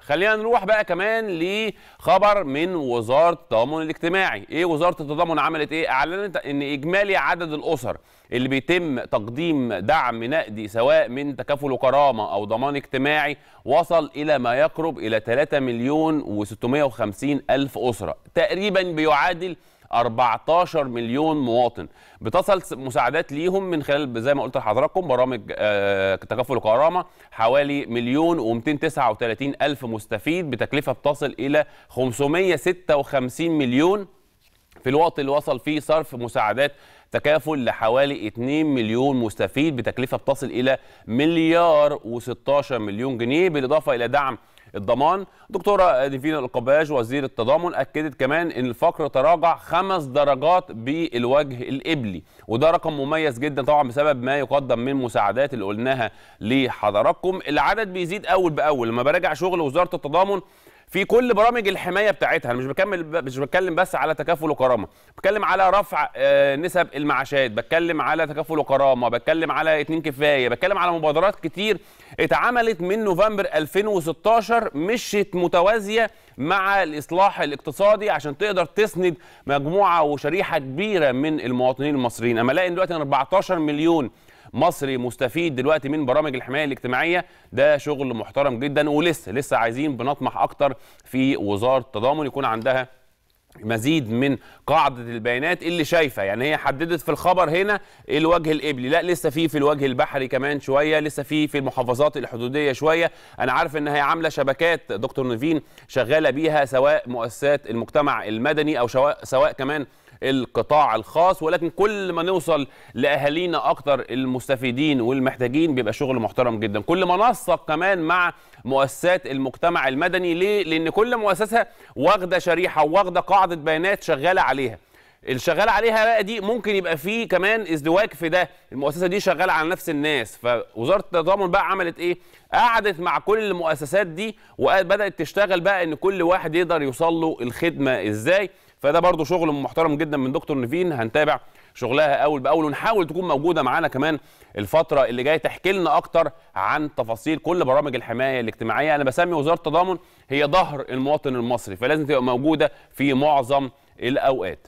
خلينا نروح بقى كمان لخبر من وزاره التضامن الاجتماعي، ايه وزاره التضامن عملت ايه؟ اعلنت ان اجمالي عدد الاسر اللي بيتم تقديم دعم نقدي سواء من تكافل وكرامه او ضمان اجتماعي وصل الى ما يقرب الى 3 مليون و650 الف اسره، تقريبا بيعادل 14 مليون مواطن بتصل مساعدات ليهم من خلال زي ما قلت لحضراتكم برامج آه، تكافل وكرامه حوالي مليون و239 الف مستفيد بتكلفه بتصل الى 556 مليون في الوقت اللي وصل فيه صرف مساعدات تكافل لحوالي 2 مليون مستفيد بتكلفه بتصل الى مليار و16 مليون جنيه بالاضافه الى دعم الضمان دكتوره ديفينا القباج وزير التضامن اكدت كمان ان الفقر تراجع خمس درجات بالوجه الابلي وده رقم مميز جدا طبعا بسبب ما يقدم من مساعدات اللي قلناها لحضراتكم العدد بيزيد اول باول لما براجع شغل وزاره التضامن في كل برامج الحمايه بتاعتها انا مش بكمل مش بتكلم بس على تكافل وكرامه بتكلم على رفع آه، نسب المعاشات بتكلم على تكافل وكرامه بتكلم على اتنين كفايه بتكلم على مبادرات كتير اتعملت من نوفمبر 2016 مشت متوازيه مع الاصلاح الاقتصادي عشان تقدر تسند مجموعه وشريحه كبيره من المواطنين المصريين اما الاقي دلوقتي 14 مليون مصري مستفيد دلوقتي من برامج الحمايه الاجتماعيه ده شغل محترم جدا ولسه لسه عايزين بنطمح اكتر في وزاره التضامن يكون عندها مزيد من قاعدة البيانات اللي شايفة يعني هي حددت في الخبر هنا الوجه القبلي لا لسه في في الوجه البحري كمان شوية لسه في في المحافظات الحدودية شوية أنا عارف إن هي عاملة شبكات دكتور نيفين شغالة بيها سواء مؤسسات المجتمع المدني أو سواء كمان القطاع الخاص ولكن كل ما نوصل لاهالينا اكتر المستفيدين والمحتاجين بيبقى شغل محترم جدا كل ما نسق كمان مع مؤسسات المجتمع المدني ليه لان كل مؤسسه واخده شريحه واخده قاعده بيانات شغاله عليها اللي شغال عليها بقى دي ممكن يبقى فيه كمان ازدواج في ده المؤسسه دي شغاله على نفس الناس فوزاره التضامن بقى عملت ايه قعدت مع كل المؤسسات دي وبدات تشتغل بقى ان كل واحد يقدر يوصل له الخدمه ازاي فده برضو شغل محترم جدا من دكتور نيفين هنتابع شغلها اول باول ونحاول تكون موجوده معانا كمان الفتره اللي جايه تحكي لنا اكتر عن تفاصيل كل برامج الحمايه الاجتماعيه انا بسمي وزاره التضامن هي ظهر المواطن المصري فلازم تبقى موجوده في معظم الاوقات